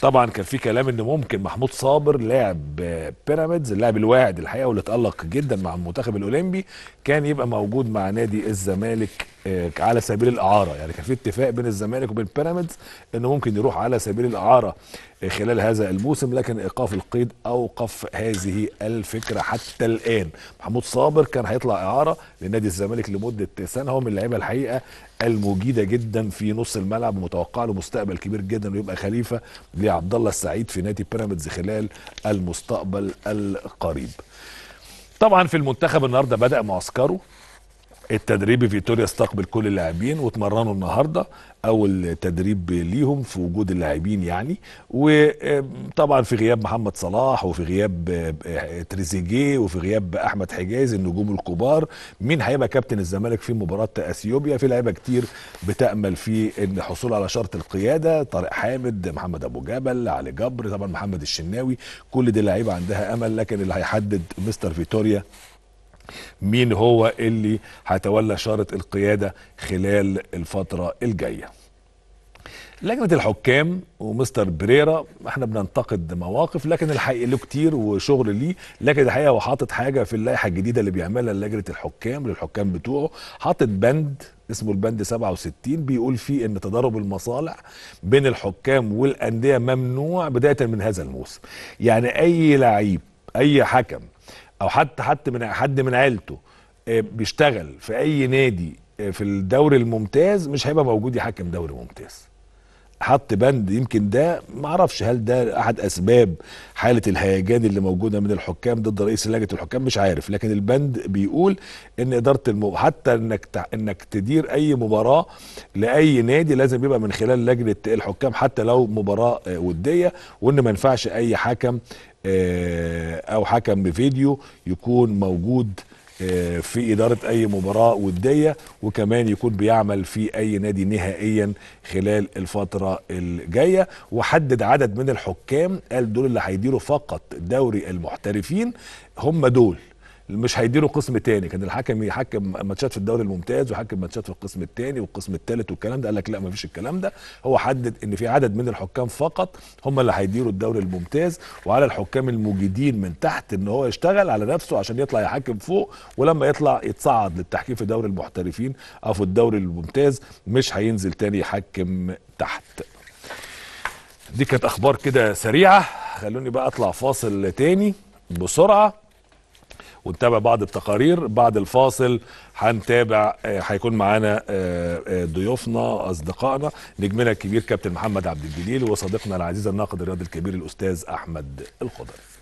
طبعا كان في كلام ان ممكن محمود صابر لاعب بيراميدز اللاعب الواعد الحقيقه واللي تالق جدا مع المنتخب الاولمبي كان يبقى موجود مع نادي الزمالك آه، على سبيل الاعاره يعني كان في اتفاق بين الزمالك وبين بيراميدز انه ممكن يروح على سبيل الاعاره آه، خلال هذا الموسم لكن ايقاف القيد اوقف هذه الفكره حتى الان محمود صابر كان هيطلع اعاره لنادي الزمالك لمده سنه هو من اللعيبه الحقيقه المجيده جدا في نص الملعب ومتوقع له مستقبل كبير جدا ويبقى خليفه عبد الله السعيد في نادي بيراميدز خلال المستقبل القريب طبعا في المنتخب النهارده بدا معسكره التدريبي فيتوريا استقبل كل اللاعبين واتمرنوا النهارده اول تدريب ليهم في وجود اللاعبين يعني وطبعا في غياب محمد صلاح وفي غياب تريزيجيه وفي غياب احمد حجاز النجوم الكبار مين هيبقى كابتن الزمالك في مباراه اثيوبيا في لعيبه كتير بتامل في ان الحصول على شرط القياده طارق حامد محمد ابو جبل علي جبر طبعا محمد الشناوي كل دي لعيبه عندها امل لكن اللي هيحدد مستر فيتوريا مين هو اللي هيتولى شارة القيادة خلال الفترة الجاية لجنة الحكام ومستر بريرا احنا بننتقد مواقف لكن الحقيقة له كتير وشغل ليه لكن الحقيقة هو حاطط حاجة في اللائحة الجديدة اللي بيعملها لجنة الحكام للحكام بتوعه حاطط بند اسمه البند 67 بيقول فيه ان تضارب المصالح بين الحكام والأندية ممنوع بداية من هذا الموسم يعني أي لعيب أي حكم او حتى حتى من حد من عيلته آه، بيشتغل في اي نادي آه، في الدوري الممتاز مش هيبقى موجود يحكم دوري ممتاز حط بند يمكن ده معرفش هل ده احد اسباب حاله الهيجان اللي موجوده من الحكام ضد رئيس لجنه الحكام مش عارف لكن البند بيقول ان اداره المو... حتى انك ت... انك تدير اي مباراه لاي نادي لازم يبقى من خلال لجنه الحكام حتى لو مباراه آه، وديه وان ما ينفعش اي حكم آه، او حكم بفيديو يكون موجود آه، في إدارة أي مباراة ودية وكمان يكون بيعمل في أي نادي نهائيا خلال الفترة الجاية وحدد عدد من الحكام قال دول اللي هيديروا فقط دوري المحترفين هم دول مش هيديله قسم تاني كان الحكم يحكم ماتشات في الدوري الممتاز ويحكم ماتشات في القسم التاني والقسم التالت والكلام ده قال لك لا مفيش الكلام ده هو حدد ان في عدد من الحكام فقط هم اللي هيديروا الدوري الممتاز وعلى الحكام المجيدين من تحت ان هو يشتغل على نفسه عشان يطلع يحكم فوق ولما يطلع يتصعد للتحكيم في دوري المحترفين او في الدوري الممتاز مش هينزل تاني يحكم تحت دي كانت اخبار كده سريعه خلوني بقى اطلع فاصل تاني بسرعه ونتابع بعض التقارير بعد الفاصل هنتابع آه، هيكون معانا آه، آه، ضيوفنا اصدقائنا نجمنا الكبير كابتن محمد عبد الجليل وصديقنا العزيز الناقد الرياضي الكبير الاستاذ احمد الخضري